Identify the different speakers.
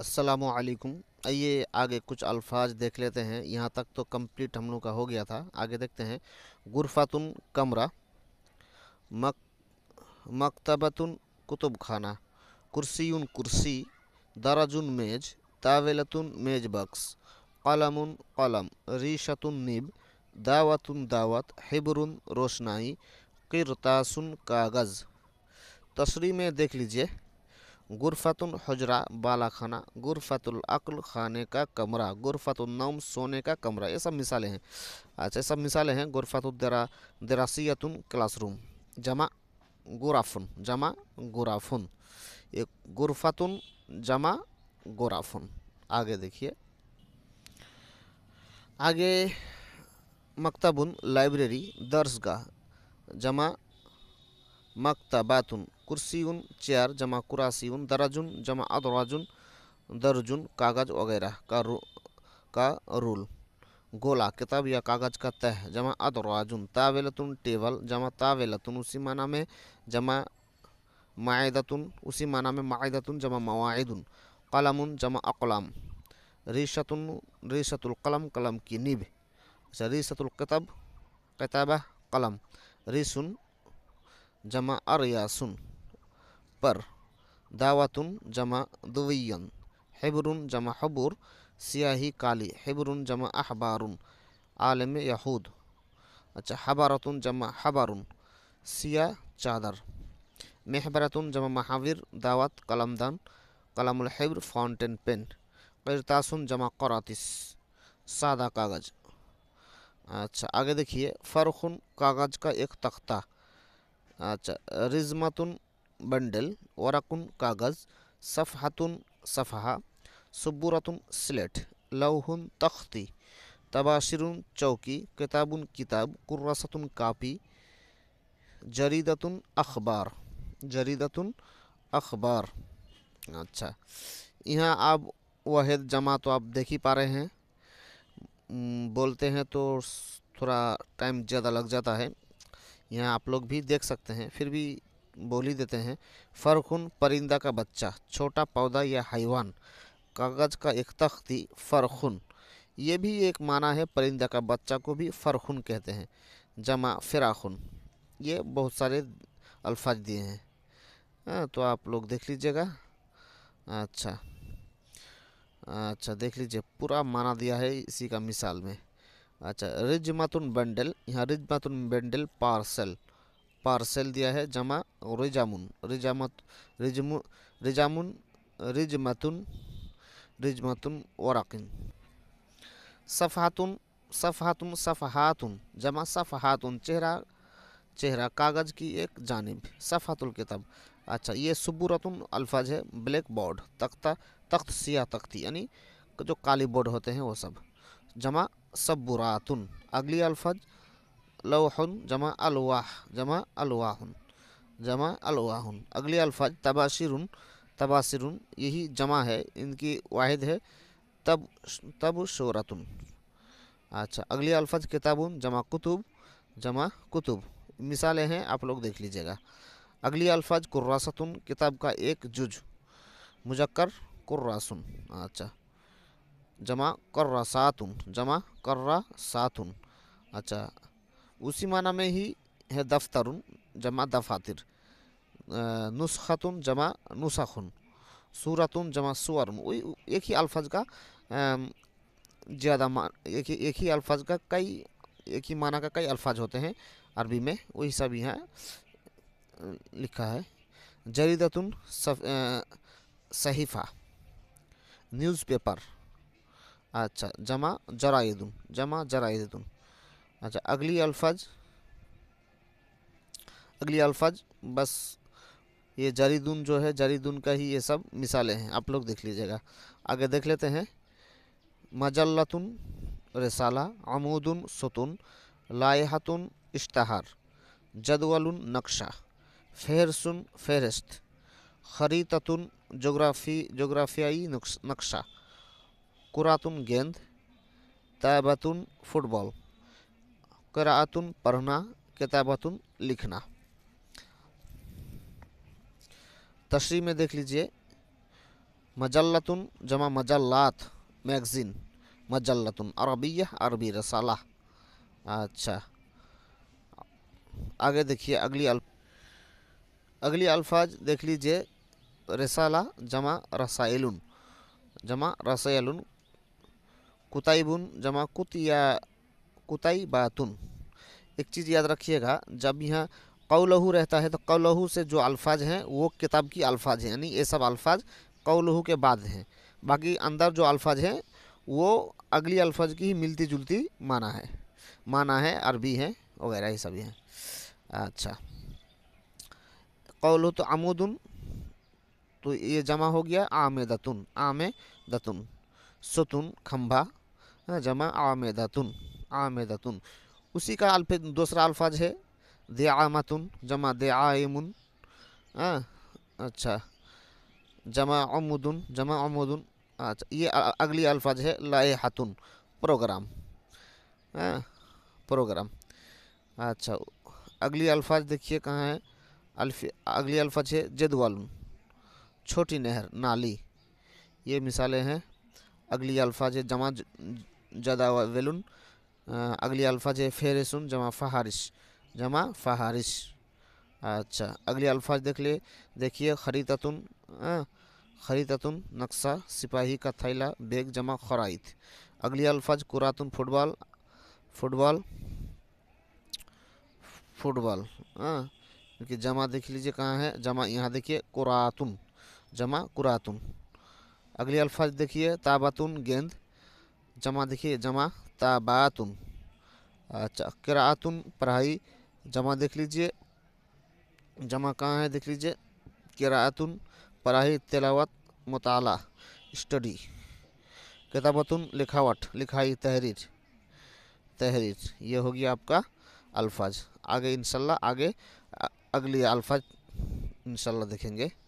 Speaker 1: असलकुम आइए आगे कुछ अल्फाज देख लेते हैं यहाँ तक तो कंप्लीट हम लोग का हो गया था आगे देखते हैं गुरफातुन कमरा मक मकतबतुन कुतुब खाना कुर्सीन कुर्सी दराजुन मेज तावेलतुन मेज बक्स कलमुन कलम रीशतुन निब दावतुन दावत हिबरुन रोशनाई किरतासुन कागज़ तस्री में देख लीजिए गुरफतुल हजरा बाला खाना गुरफतुल अक्ल खाने का कमरा गुरफतुल नम सोने का कमरा ये सब मिसालें हैं अच्छा सब मिसालें हैं गुरफतुलदरा दरासियतुन क्लासरूम जमा गुराफुन जमा गुराफुन ये गुरफतुन जमा गुराफुन आगे देखिए आगे मकतबुन लाइब्रेरी दर्सगा जमा मकतबातुन कुर्सीन चेयर जमा कुरासीन दराजुन जमा अदराजुन दर्जुन कागज़ वगैरह का रू का रूल गोला किताब या कागज़ का तह जमा अदराजुन तावेलतुन टेबल जमा तावेलतुन उसी माना में जमा मायदतुन उसी माना में मायदतुन जमा मवादन कलमुन जमा अकलम रीशतुन रीशतुलकलम कलम की निब अच्छा किताब किताबा कलम रीसुन जमा अरयासुन पर दावतुन जमा दुवियन हिबरुन जमा हबुर सियाही काली हिबरुन जमा अहबारुन आलम यहूद अच्छा हबारतुन जमा हबारुन सिया चादर महबरतुन जमा महाविर दावत कलमदान कलमुल हिब्र फाउंटेन पेन करतासन जमा करातिस सादा कागज़ अच्छा आगे देखिए फ़रखुन कागज़ का एक तख्ता अच्छा रिजमातुन बंडल वरकुन कागज़ सफ़ातुन सफ़हा सब्बुरतुन स्लेट लौहन तख्ती तबाशिरुन चौकी किताबुन किताब कुर्रसतुन कापी जरीदतुन अखबार जरीदतुन अखबार अच्छा यहाँ आप वाहिद जमा तो आप देख ही पा रहे हैं बोलते हैं तो थोड़ा टाइम ज़्यादा लग जाता है यहाँ आप लोग भी देख सकते हैं फिर भी बोली देते हैं फ़रखुन परिंदा का बच्चा छोटा पौधा या हैवान कागज़ का एक तख्ती फ़रखुन ये भी एक माना है परिंदा का बच्चा को भी फ़रखुन कहते हैं जमा फ़िराखुन ये बहुत सारे अल्फाज दिए हैं आ, हाँ, तो आप लोग देख लीजिएगा अच्छा अच्छा देख लीजिए पूरा माना दिया है इसी का मिसाल में अच्छा रिज मातुन बंडल यहाँ रिज मातुन बंडल पार्सल पार्सल दिया है जमा रिजामुन रिजामत रिजमु रिजामुन रिज रिजमतुन वरकिन सफ़ातुन सफ़ातुन सफ़हातुन जमा सफ़हातुन चेहरा चेहरा कागज़ की एक जानब सफ़ातुल किताब अच्छा ये सबूरतुन अल्फाज है ब्लैक बोर्ड तख्ता तख्त सिया तख्ती यानी जो काली बोर्ड होते हैं वो सब जमा सब्बुरातुन अगली अल्फाज लोहन जमा अलवाह जमा अलवाहन जमा अलवाहन अगली अल्फाज तबाशिरुन तबासिरुन यही जमा है इनकी वाहिद है तब तब शोरतुन अच्छा अगली अल्फाज किताबुन जमा कुतुब जमा कुतुब मिसालें हैं आप लोग देख लीजिएगा अगली अल्फाज कुर्रासतुन किताब का एक जुज मुजक्कर कुर्रासुन अच्छा जमा कर सातुन जमा कर सातुन अच्छा उसी माना में ही है दफ्तरुन जमा दफातिर नुस्खतुन जमा नुसखुन सूरतुन जमा सुअर वही एक ही अल्फाज का ज़्यादा एक ही एक ही अल्फाज का कई एक ही माना का कई अल्फाज होते हैं अरबी में वही सब यहाँ लिखा है जरीदतुन सहीफ़ा न्यूज़पेपर अच्छा जमा जराइदुम जमा जराइदुम अच्छा अगली अल्फाज अगली अल्फाज बस ये जरीदुन जो है जरीदुन का ही ये सब मिसालें हैं आप लोग देख लीजिएगा आगे देख लेते हैं मजल्लतुन रसाला अमूदन सतुन लाएहतुन इश्तहार जदवलुन नक्शा फ़हरसन फहरिस्त खरीतुन जोग्राफी जोग्राफियाई नक्शा कुरातुन गेंद तैबतुन फुटबॉल करातुन पढ़ना किताबतुन लिखना तशरी में देख लीजिए मजल्लतुन जमा मजल्लात मैगज़ीन मजल्लतुन अरबी अरबी रसाला अच्छा आगे देखिए अगली अल्फ अगली अल्फाज देख लीजिए रसाला जमा रसायलुन जमा रसायलुन कुताइबुन जमा कुत या कुताई बातुन एक चीज़ याद रखिएगा जब यहाँ कौलहू रहता है तो कौलहू से जो अल्फाज हैं वो किताब की अल्फाज हैं यानी ये सब अल्फाज कौलहू के बाद हैं बाकी अंदर जो अल्फाज हैं वो अगली अल्फाज की ही मिलती जुलती माना है माना है अरबी है वगैरह ये सभी हैं अच्छा कौलू तो आमोदन तो ये जमा हो गया आमे दतुन आमे दतुन सुतुन खम्भा जमा आमेदातुन आमेदातुन उसी का अल्फ दूसरा अल्फाज है दे आमातुन जमा दे आमुन हाँ, अच्छा जमा अमुदन जमा अमुदन अच्छा ये अगली अल्फाज है लाए हातुन प्रोग्राम आ, हाँ, प्रोग्राम अच्छा अगली अल्फाज देखिए कहाँ है अल्फ अगली अल्फाज है जदवालुन छोटी नहर नाली ये मिसालें हैं अगली अल्फाज है जमा जदा वेलुन अगली अल्फाज है सुन जमा फहारिश जमा फहारिश अच्छा अगली अल्फाज देख लिए देखिए खरी ततुन नक्शा सिपाही का थैला बैग जमा खराइत अगली अल्फाज कुरातुन फुटबॉल फुटबॉल फुटबॉल हाँ क्योंकि जमा देख लीजिए कहाँ है जमा यहाँ देखिए कुरातुन जमा कुरातुन अगली अल्फाज देखिए ताबातुन गेंद जमा देखिए जमा तबातुन अच्छा किरातुन पढ़ाई जमा देख लीजिए जमा कहाँ है देख लीजिए किरातुन पढ़ाई तिलावत मुताला स्टडी किताबतुन लिखावट लिखाई तहरीर तहरीर ये हो गया आपका अल्फाज आगे इनशाला आगे अगली अल्फाज इनशाला देखेंगे